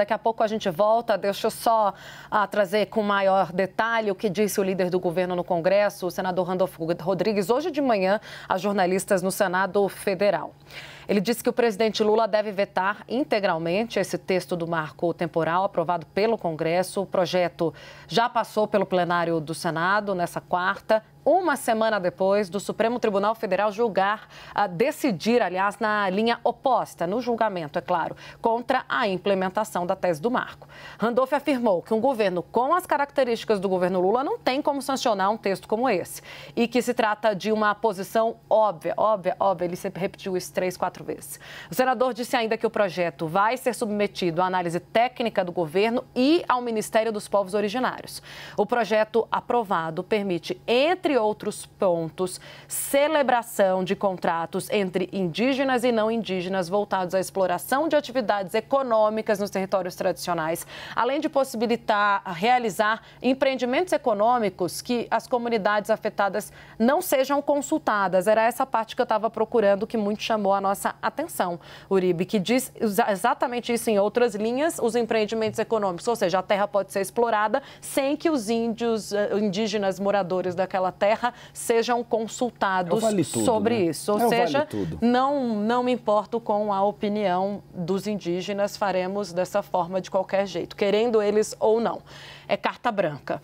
Daqui a pouco a gente volta. Deixa eu só ah, trazer com maior detalhe o que disse o líder do governo no Congresso, o senador Randolfo Rodrigues, hoje de manhã, a jornalistas no Senado Federal. Ele disse que o presidente Lula deve vetar integralmente esse texto do marco temporal aprovado pelo Congresso. O projeto já passou pelo plenário do Senado nessa quarta, uma semana depois do Supremo Tribunal Federal julgar, decidir, aliás, na linha oposta, no julgamento, é claro, contra a implementação da tese do marco. Randolph afirmou que um governo com as características do governo Lula não tem como sancionar um texto como esse e que se trata de uma posição óbvia, óbvia, óbvia, ele sempre repetiu isso três, quatro quatro vezes. O senador disse ainda que o projeto vai ser submetido à análise técnica do governo e ao Ministério dos Povos Originários. O projeto aprovado permite, entre outros pontos, celebração de contratos entre indígenas e não indígenas voltados à exploração de atividades econômicas nos territórios tradicionais, além de possibilitar realizar empreendimentos econômicos que as comunidades afetadas não sejam consultadas. Era essa parte que eu estava procurando que muito chamou a nossa atenção, Uribe, que diz exatamente isso em outras linhas, os empreendimentos econômicos, ou seja, a terra pode ser explorada sem que os índios, eh, indígenas moradores daquela terra sejam consultados é vale tudo, sobre né? isso. Ou é seja, vale não, não me importo com a opinião dos indígenas, faremos dessa forma de qualquer jeito, querendo eles ou não. É carta branca.